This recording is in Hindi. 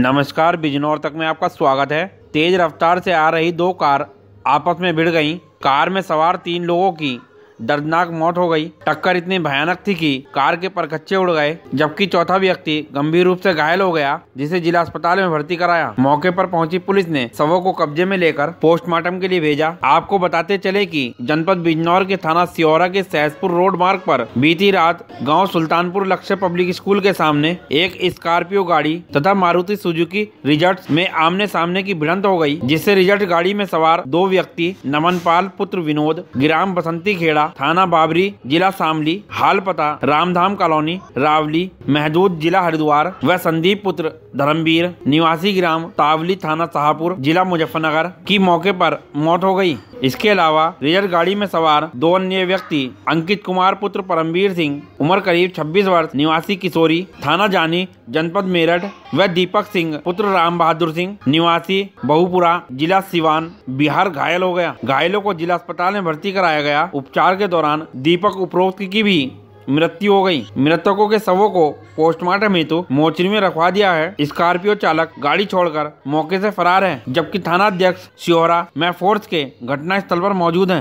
नमस्कार बिजनौर तक में आपका स्वागत है तेज रफ्तार से आ रही दो कार आपस में भिड़ गईं। कार में सवार तीन लोगों की दर्दनाक मौत हो गई टक्कर इतनी भयानक थी कि कार के परखच्चे उड़ गए जबकि चौथा व्यक्ति गंभीर रूप से घायल हो गया जिसे जिला अस्पताल में भर्ती कराया मौके पर पहुंची पुलिस ने शवों को कब्जे में लेकर पोस्टमार्टम के लिए भेजा आपको बताते चले कि जनपद बिजनौर के थाना सियोरा के सहसपुर रोड मार्ग पर बीती रात गांव सुल्तानपुर लक्ष्य पब्लिक स्कूल के सामने एक स्कॉर्पियो गाड़ी तथा मारुति सुजुकी रिजर्ट में आमने सामने की भिड़ंत हो गयी जिससे रिजर्ट गाड़ी में सवार दो व्यक्ति पाल पुत्र विनोद ग्राम बसंती खेड़ा थाना बाबरी जिला शामली हाल पता रामधाम कॉलोनी रावली महदूद जिला हरिद्वार व संदीप पुत्र धर्मवीर निवासी ग्राम तावली थाना शाहपुर जिला मुजफ्फरनगर की मौके पर मौत हो गई इसके अलावा रेजर गाड़ी में सवार दो अन्य व्यक्ति अंकित कुमार पुत्र परमवीर सिंह उम्र करीब 26 वर्ष निवासी किशोरी थाना जानी जनपद मेरठ व दीपक सिंह पुत्र राम बहादुर सिंह निवासी बहुपुरा जिला सिवान बिहार घायल हो गया घायलों को जिला अस्पताल में भर्ती कराया गया उपचार के दौरान दीपक उपरोक्त की भी मृत्यु हो गई मृतकों के शवों को पोस्टमार्टम हेतु मोर्चरी में रखवा दिया है स्कॉर्पियो चालक गाड़ी छोड़कर मौके से फरार है जबकि थाना अध्यक्ष सियोरा मैफोर्स के घटना स्थल पर मौजूद है